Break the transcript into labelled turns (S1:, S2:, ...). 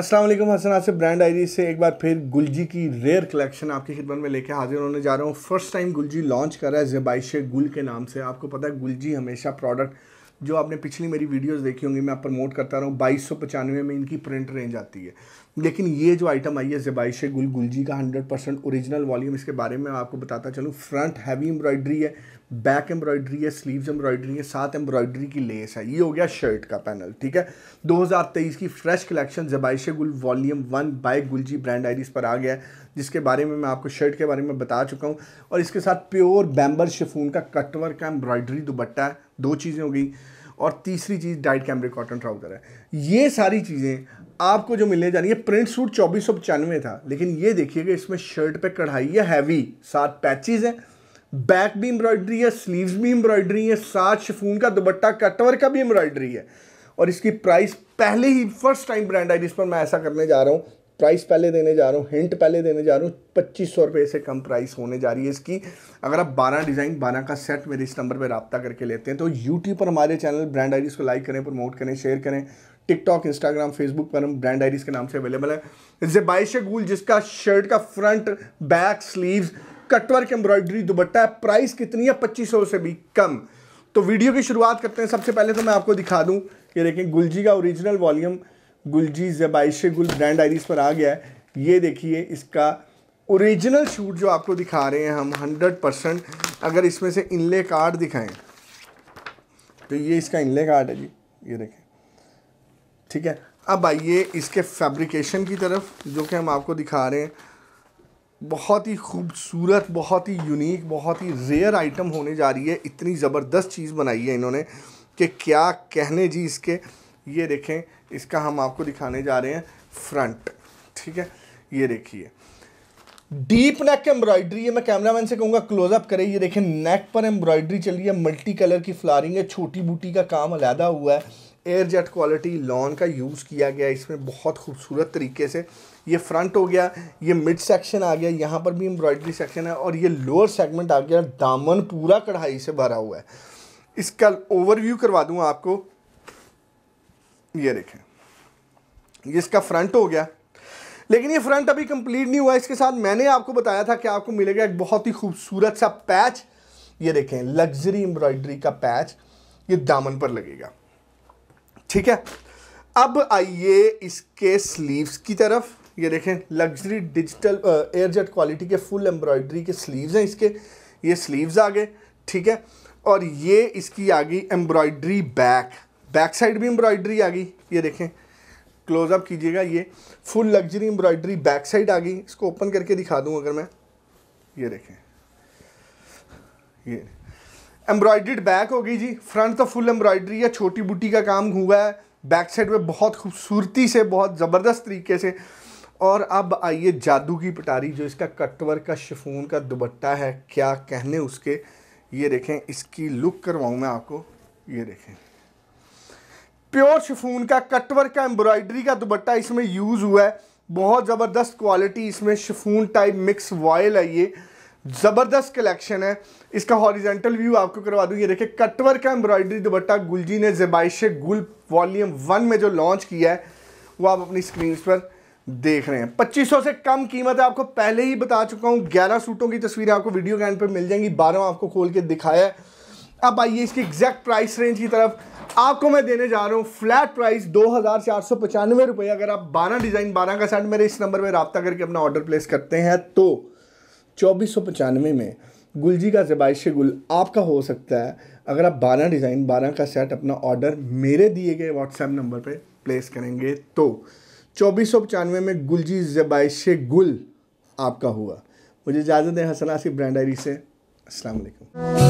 S1: अस्सलाम वालेकुम Hasan Asif brand ID से एक बार फिर गुलजी की रेयर कलेक्शन आपकी खिदमत में लेके हाजिर होने जा रहा हूँ फर्स्ट टाइम गुलजी लॉन्च करा है जबाइश गुल के नाम से आपको पता है गुलजी हमेशा प्रोडक्ट जो आपने पिछली मेरी वीडियोस देखी होंगी मैं प्रमोट करता रहा हूँ बाईस सौ पचानवे में इनकी प्रिंट रेंज आती है लेकिन ये जो आइटम आई है जबाइश गुल गुलजी का हंड्रेड परसेंट ओरिजिनल वॉल्यूम इसके बारे में मैं आपको बताता चलूँ फ्रंट हैवी एम्ब्रॉयडरी है बैक एम्ब्रॉयडरी है स्लीव्स एम्ब्रॉयडरी है सात एम्ब्रॉयडरी की लेस है ये हो गया शर्ट का पैनल ठीक है 2023 की fresh collection Zebaish Gul volume one by Gulji brand Iris पर आ गया है जिसके बारे में मैं आपको शर्ट के बारे में बता चुका हूँ और इसके साथ प्योर बैम्बर शिफून का कटवर का एम्ब्रॉयडरी दुबट्टा है दो चीज़ें हो गई और तीसरी चीज़ डाइट कैमरे कॉटन ट्राउज़र है ये सारी चीज़ें आपको जो मिलने जा रही है प्रिंट सूट चौबीस सौ पचानवे था लेकिन ये देखिए कि इसमें शर्ट पे कढ़ाई है हैवी सात पैचेज हैं बैक भी एम्ब्रॉयडरी है स्लीव्स भी एम्ब्रॉयडरी है सात शिफून का दुबट्टा कटवर का भी एम्ब्रॉयडरी है और इसकी प्राइस पहले ही फर्स्ट टाइम ब्रांड आई जिस पर मैं ऐसा करने जा रहा हूँ प्राइस पहले देने जा रहा हूँ हिंट पहले देने जा रहा हूँ पच्चीस सौ रुपये से कम प्राइस होने जा रही है इसकी अगर आप बारह डिज़ाइन बारह का सेट मेरे इस नंबर पर रबता करके लेते हैं तो यूट्यूब पर हमारे चैनल ब्रांड आइडीज़ को लाइक करें प्रमोट करें शेयर करें टिकटॉक इंस्टाग्राम फेसबुक पर हम ब्रांड आइडीज़ के नाम से अवेलेबल है जेबाई गुल जिसका शर्ट का front back sleeve cutwork embroidery दुबट्टा है प्राइस कितनी है पच्चीस से भी कम तो वीडियो की शुरुआत करते हैं सबसे पहले तो मैं आपको दिखा दूँ ये देखें गुलजी का ओरिजिनल वॉल्यूम गुलजी जबाइश गुल ब्रांड डायरीज पर आ गया है ये देखिए इसका ओरिजिनल शूट जो आपको दिखा रहे हैं हम हंड्रेड परसेंट अगर इसमें से इनले कार्ड दिखाएं तो ये इसका इनले कार्ड है जी ये देखें ठीक है अब आइए इसके फैब्रिकेशन की तरफ जो कि हम आपको दिखा रहे हैं बहुत ही खूबसूरत बहुत ही यूनिक बहुत ही रेयर आइटम होने जा रही है इतनी ज़बरदस्त चीज़ बनाई है इन्होंने कि क्या कहने जी इसके ये देखें इसका हम आपको दिखाने जा रहे हैं फ्रंट ठीक है ये देखिए डीप नेक एम्ब्रॉयडरी है मैं कैमरामैन से कहूँगा क्लोजअप करें ये देखें नेक पर एम्ब्रॉयडरी चल रही है मल्टी कलर की फ्लारिंग है छोटी बूटी का काम अलहदा हुआ है एयर जेट क्वालिटी लॉन का यूज़ किया गया इसमें बहुत खूबसूरत तरीके से ये फ्रंट हो गया ये मिड सेक्शन आ गया यहाँ पर भी एम्ब्रॉयडरी सेक्शन है और ये लोअर सेगमेंट आ गया दामन पूरा कढ़ाई से भरा हुआ है इसका ओवरव्यू करवा दूँ आपको ये देखें जिसका फ्रंट हो गया लेकिन ये फ्रंट अभी कंप्लीट नहीं हुआ इसके साथ मैंने आपको बताया था कि आपको मिलेगा एक बहुत ही खूबसूरत सा पैच ये देखें लग्जरी एम्ब्रॉयडरी का पैच ये दामन पर लगेगा ठीक है अब आइए इसके स्लीव्स की तरफ ये देखें लग्जरी डिजिटल एयरजेट क्वालिटी के फुल एम्ब्रॉयडरी के स्लीव्स हैं इसके ये स्लीव्स आ गए ठीक है और ये इसकी आ गई एम्ब्रॉयडरी बैक बैक साइड भी एम्ब्रॉयडरी आ गई ये देखें क्लोज़अप कीजिएगा ये full luxury embroidery back side आ गई इसको ओपन करके दिखा दूँ अगर मैं ये देखें ये एम्ब्रॉयड्रीड बैक हो गई जी फ्रंट तो फुल एम्ब्रॉयड्री है छोटी बूटी का काम हुआ है बैक साइड में बहुत खूबसूरती से बहुत ज़बरदस्त तरीके से और अब आइए जादू की पटारी जो इसका कटवर का शिफून का दुबट्टा है क्या कहने उसके ये देखें इसकी लुक करवाऊँ मैं आपको ये देखें प्योर शिफून का कटवर्क का एम्ब्रॉयडरी का दुपट्टा इसमें यूज़ हुआ है बहुत ज़बरदस्त क्वालिटी इसमें शिफून टाइप मिक्स वॉयल है ये ज़बरदस्त कलेक्शन है इसका हॉरिजेंटल व्यू आपको करवा दूँ ये देखिए कटवर का एम्ब्रॉयडरी दुपट्टा गुलजी ने जबाइश गुल वॉल्यूम वन में जो लॉन्च किया है वो आप अपनी स्क्रीन पर देख रहे हैं 2500 से कम कीमत है आपको पहले ही बता चुका हूँ 11 सूटों की तस्वीरें आपको वीडियो के एंड पर मिल जाएंगी 12 आपको खोल के दिखाया है अब आइए इसकी एग्जैक्ट प्राइस रेंज की तरफ आपको मैं देने जा रहा हूँ फ्लैट प्राइस दो हज़ार चार सौ पचानवे रुपये अगर आप बारह डिज़ाइन बारह का सेट मेरे इस नंबर पर रबता करके अपना ऑर्डर प्लेस करते हैं तो चौबीस सौ पचानवे में गुलजी का जबाइश गुल आपका हो सकता है अगर आप बारह डिज़ाइन बारह का सेट अपना ऑर्डर मेरे दिए गए व्हाट्सएप नंबर पर प्लेस करेंगे तो चौबीस सौ पचानवे में गुलजी जबाइश गुल आपका हुआ मुझे इजाज़त है हसन आसिफ ब्रांड से असलकम